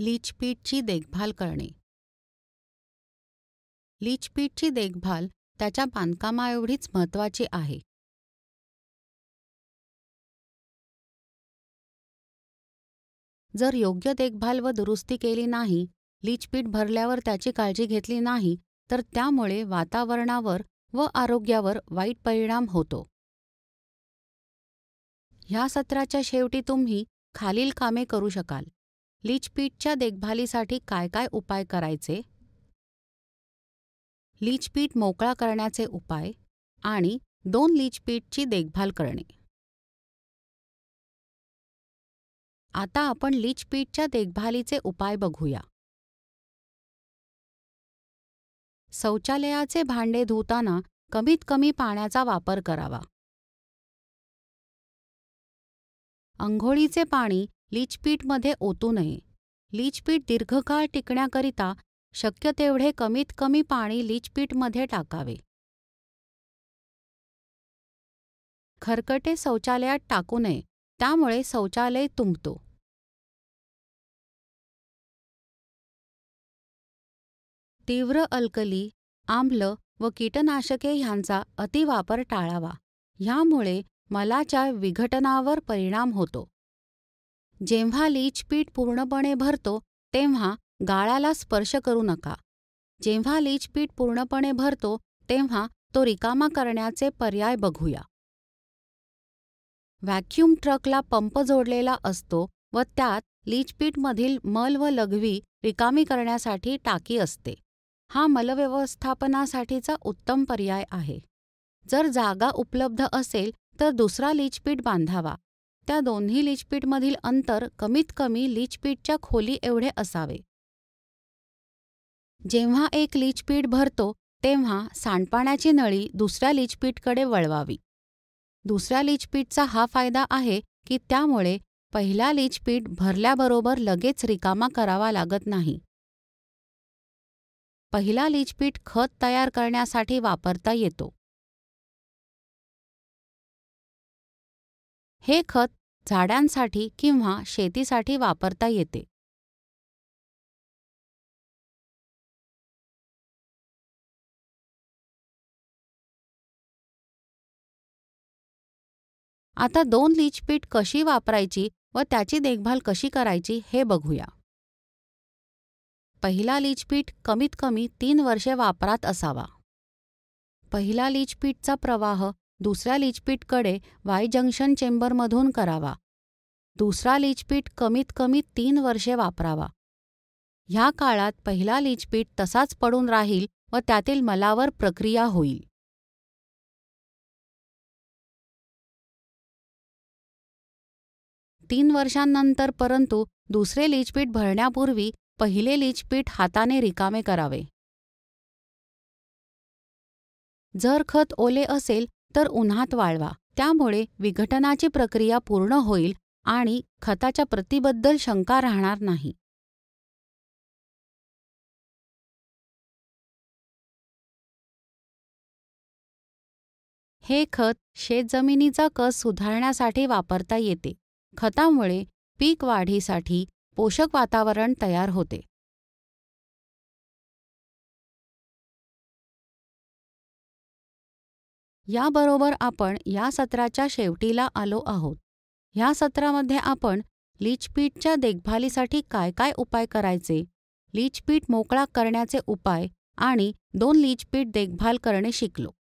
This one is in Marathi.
लीचपीटची देखभाल करणे लीचपीटची देखभाल त्याच्या बांधकामाएवढीच महत्त्वाची आहे जर योग्य देखभाल व दुरुस्ती केली नाही लिचपीट भरल्यावर त्याची काळजी घेतली नाही तर त्यामुळे वातावरणावर व आरोग्यावर वाईट परिणाम होतो ह्या सत्राच्या शेवटी तुम्ही खालील कामे करू शकाल लीचपीटच्या देखभालीसाठी काय काय उपाय करायचे लीचपीट मोकळा करण्याचे उपाय आणि दोन लीचपीटची देखभाल करणे आता आपण लीचपीटच्या देखभालीचे उपाय बघूया शौचालयाचे भांडे धुताना कमीत कमी पाण्याचा वापर करावा अंघोळीचे पाणी लीचपीटमध्ये ओतू नये लीचपीट दीर्घकाळ टिकण्याकरिता शक्य तेवढे कमीत कमी पाणी लीचपीटमध्ये टाकावे खरकटे शौचालयात टाकू नये त्यामुळे शौचालय तुंबतो तीव्र अल्कली आम्ल व कीटनाशके ह्यांचा अतिवापर टाळावा ह्यामुळे मलाच्या विघटनावर परिणाम होतो जेव्हा लीचपीट पूर्णपणे भरतो तेव्हा गाळाला स्पर्श करू नका जेव्हा लीचपीट पूर्णपणे भरतो तेव्हा तो रिकामा करण्याचे पर्याय बघूया व्हॅक्यूम ट्रकला पंप जोडलेला असतो व त्यात लीचपीटमधील मल व लघवी रिकामी करण्यासाठी टाकी असते हा मलव्यवस्थापनासाठीचा उत्तम पर्याय आहे जर जागा उपलब्ध असेल तर दुसरा लीचपीट बांधावा त्या दोन्ही लिचपीटमधील अंतर कमीत कमी लिचपीटच्या खोली एवढे असावे जेव्हा एक लिचपीट भरतो तेव्हा सांडपाण्याची नळी दुसऱ्या लिचपीटकडे वळवावी दुसऱ्या लिचपीटचा हा फायदा आहे की त्यामुळे पहिला लिचपीट भरल्याबरोबर लगेच रिकामा करावा लागत नाही पहिला लिचपीट खत तयार करण्यासाठी वापरता येतो हे खत झाडांसाठी किंवा शेतीसाठी वापरता येते आता दोन लीचपीठ कशी वापरायची व त्याची देखभाल कशी करायची हे बघूया पहिला लीचपीठ कमीत कमी तीन वर्षे वापरात असावा पहिला लीचपीठचा प्रवाह दुसऱ्या लिचपीटकडे वाय जंक्शन चेंबरमधून करावा दुसरा लिचपीट कमीत कमी तीन वर्षे वापरावा ह्या काळात पहिला लिचपीट तसाच पडून राहील व त्यातील मलावर प्रक्रिया होईल तीन वर्षांनंतर परंतु दुसरे लिचपीट भरण्यापूर्वी पहिले लिचपीट हाताने रिकामे करावे जर खत ओले असेल तर उन्हात वाळवा त्यामुळे विघटनाची प्रक्रिया पूर्ण होईल आणि खताच्या प्रतीबद्दल शंका राहणार नाही हे खत शेतजमिनीचा कस सुधारण्यासाठी वापरता येते खतामुळे पीक वाढीसाठी पोषक वातावरण तयार होते याबरोबर आपण या सत्राच्या शेवटीला आलो आहोत ह्या सत्रामध्ये आपण लीचपीटच्या देखभालीसाठी काय काय उपाय करायचे लीचपीट मोकळा करण्याचे उपाय आणि दोन लीचपीट देखभाल करणे शिकलो